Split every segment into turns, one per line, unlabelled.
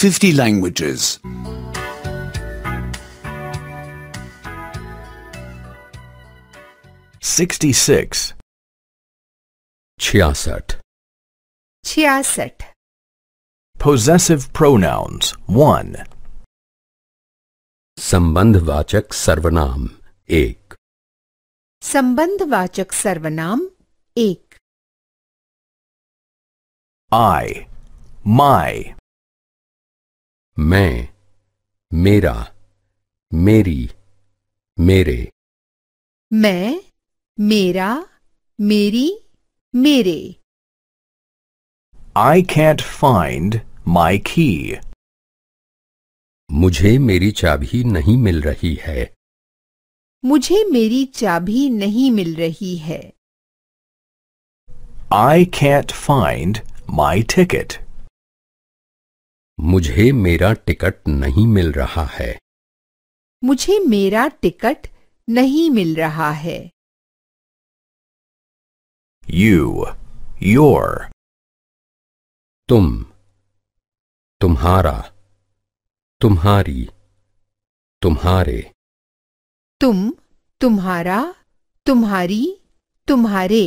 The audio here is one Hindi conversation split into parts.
50 languages. 66 Chiasat
Chiasat
Possessive pronouns 1 Sambandhvachak Sarvanam 1
Sambandhvachak Sarvanam ek.
I My
मैं मेरा मेरी मेरे
मैं मेरा मेरी मेरे
आई कैंट फाइंड माई की मुझे मेरी चाबी नहीं मिल रही है
मुझे मेरी चाबी नहीं मिल रही है
I can't find my ticket. मुझे मेरा टिकट नहीं मिल रहा है
मुझे मेरा टिकट
नहीं मिल रहा है यू योर तुम तुम्हारा
तुम्हारी तुम्हारे
तुम तुम्हारा तुम्हारी तुम्हारे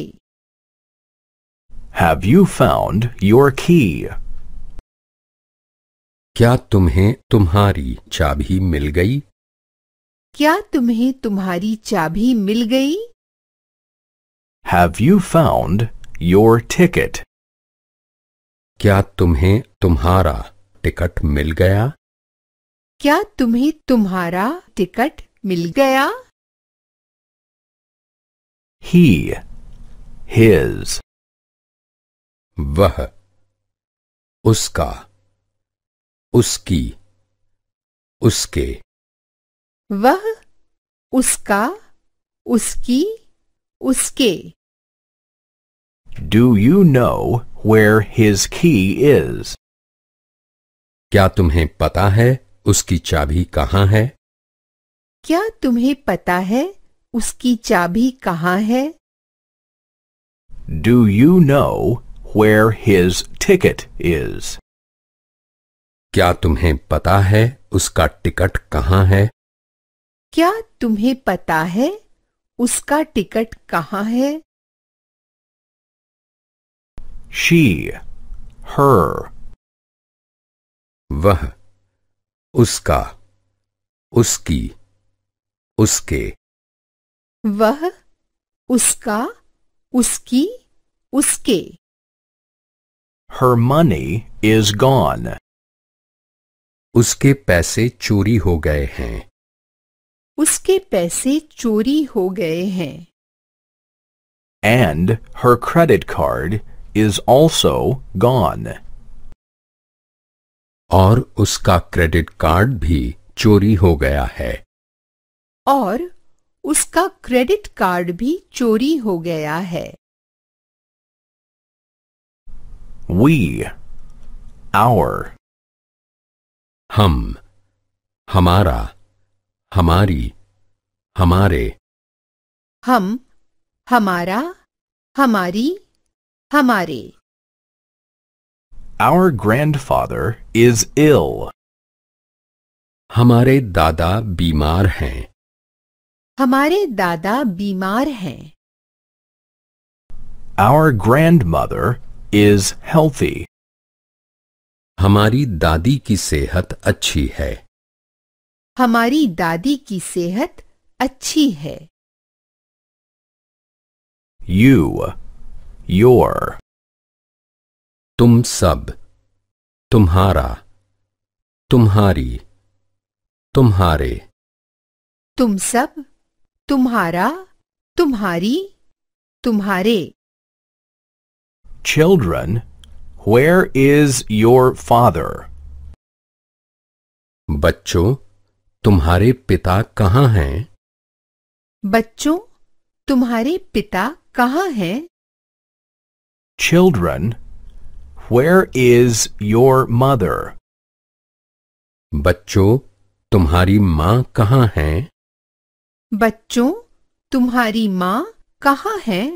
Have you found your key? क्या तुम्हें तुम्हारी चाबी मिल गई
क्या तुम्हें तुम्हारी चाबी मिल गई
have you found your ticket क्या तुम्हें तुम्हारा टिकट मिल गया
क्या तुम्हें तुम्हारा टिकट मिल गया
ही हिज वह उसका उसकी उसके वह
उसका उसकी उसके
do you know where his key is क्या तुम्हें पता है उसकी चाबी कहाँ है
क्या तुम्हें पता है उसकी चाबी कहाँ है
do you know where his ticket is क्या तुम्हें पता है उसका टिकट कहाँ है
क्या तुम्हें पता है उसका टिकट कहाँ है
She, her. वह उसका उसकी उसके
वह उसका उसकी उसके
Her money is gone. उसके पैसे चोरी हो गए हैं
उसके पैसे चोरी हो गए हैं
and her credit card is also gone और उसका क्रेडिट कार्ड भी चोरी हो गया है
और
उसका क्रेडिट कार्ड भी चोरी हो गया है
वी आवर
हम हमारा हमारी हमारे
हम हमारा हमारी हमारे
Our grandfather is ill. हमारे दादा बीमार हैं
हमारे दादा बीमार हैं
Our grandmother is healthy. हमारी दादी की सेहत अच्छी है
हमारी दादी की सेहत
अच्छी है you, योर तुम सब, तुम्हारा, तुम्हारी, तुम्हारे.
तुम सब, तुम्हारा, तुम्हारी, तुम्हारे.
Children Where is your father? बच्चों तुम्हारे पिता कहाँ हैं?
बच्चों तुम्हारे पिता कहाँ हैं?
Children, where is your mother? बच्चों तुम्हारी माँ कहाँ है
बच्चों तुम्हारी माँ कहाँ है